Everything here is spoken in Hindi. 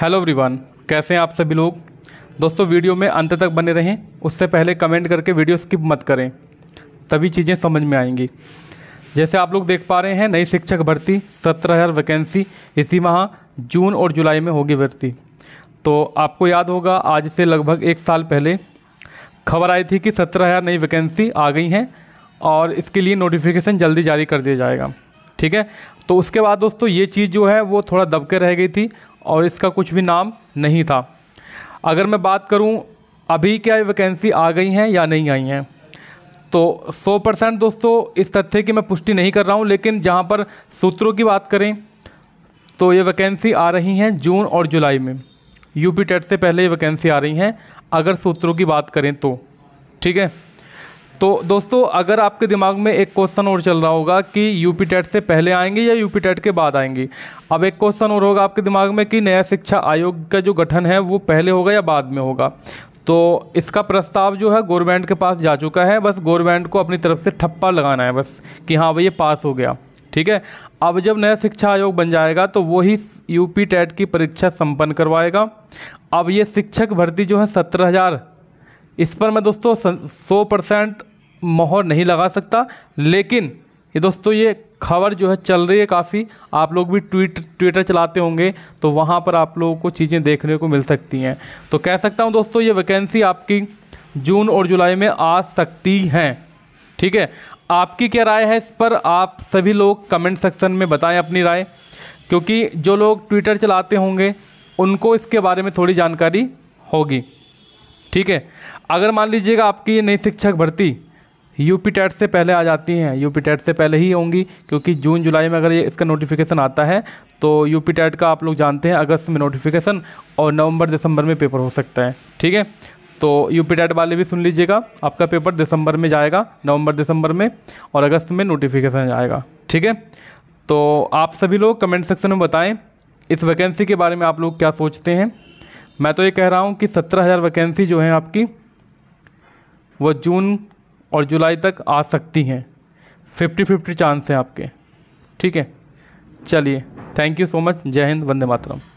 हेलो एवरीवन कैसे हैं आप सभी लोग दोस्तों वीडियो में अंत तक बने रहें उससे पहले कमेंट करके वीडियो स्किप मत करें तभी चीज़ें समझ में आएंगी जैसे आप लोग देख पा रहे हैं नई शिक्षक भर्ती सत्रह हज़ार वैकेंसी इसी माह जून और जुलाई में होगी भर्ती तो आपको याद होगा आज से लगभग एक साल पहले खबर आई थी कि सत्रह हज़ार नई वैकेंसी आ गई हैं और इसके लिए नोटिफिकेशन जल्दी जारी कर दिया जाएगा ठीक है तो उसके बाद दोस्तों ये चीज़ जो है वो थोड़ा दबके रह गई थी और इसका कुछ भी नाम नहीं था अगर मैं बात करूं अभी क्या वैकेंसी आ गई हैं या नहीं आई हैं तो 100 परसेंट दोस्तों इस तथ्य की मैं पुष्टि नहीं कर रहा हूं लेकिन जहां पर सूत्रों की बात करें तो ये वैकेंसी आ रही हैं जून और जुलाई में यूपी टेट से पहले ये वैकेंसी आ रही हैं अगर सूत्रों की बात करें तो ठीक है तो दोस्तों अगर आपके दिमाग में एक क्वेश्चन और चल रहा होगा कि यूपी टेट से पहले आएंगे या यूपी टेट के बाद आएंगे अब एक क्वेश्चन और होगा आपके दिमाग में कि नया शिक्षा आयोग का जो गठन है वो पहले होगा या बाद में होगा तो इसका प्रस्ताव जो है गवर्नमेंट के पास जा चुका है बस गवर्नमेंट को अपनी तरफ से ठप्पा लगाना है बस कि हाँ भाई ये पास हो गया ठीक है अब जब नया शिक्षा आयोग बन जाएगा तो वही यूपी टेट की परीक्षा संपन्न करवाएगा अब ये शिक्षक भर्ती जो है सत्रह हज़ार इस पर मैं दोस्तों सौ परसेंट मोहर नहीं लगा सकता लेकिन ये दोस्तों ये खबर जो है चल रही है काफ़ी आप लोग भी ट्वीट ट्विटर चलाते होंगे तो वहाँ पर आप लोगों को चीज़ें देखने को मिल सकती हैं तो कह सकता हूँ दोस्तों ये वैकेंसी आपकी जून और जुलाई में आ सकती हैं ठीक है आपकी क्या राय है इस पर आप सभी लोग कमेंट सेक्शन में बताएं अपनी राय क्योंकि जो लोग ट्विटर चलाते होंगे उनको इसके बारे में थोड़ी जानकारी होगी ठीक है अगर मान लीजिएगा आपकी ये नई शिक्षक भर्ती यूपी टेट से पहले आ जाती हैं यूपी टेट से पहले ही होंगी क्योंकि जून जुलाई में अगर ये इसका नोटिफिकेशन आता है तो यूपी टेट का आप लोग जानते हैं अगस्त में नोटिफिकेशन और नवंबर दिसंबर में पेपर हो सकता है ठीक है तो यूपी टेट वाले भी सुन लीजिएगा आपका पेपर दिसंबर में जाएगा नवंबर दिसंबर में और अगस्त में नोटिफिकेशन आएगा ठीक है तो आप सभी लोग कमेंट सेक्शन में बताएँ इस वैकेंसी के बारे में आप लोग क्या सोचते हैं मैं तो ये कह रहा हूँ कि सत्रह हज़ार वैकेंसी जो है आपकी वो जून और जुलाई तक आ सकती हैं फिफ्टी फिफ्टी चांस हैं आपके ठीक है चलिए थैंक यू सो मच जय हिंद वंदे मातरम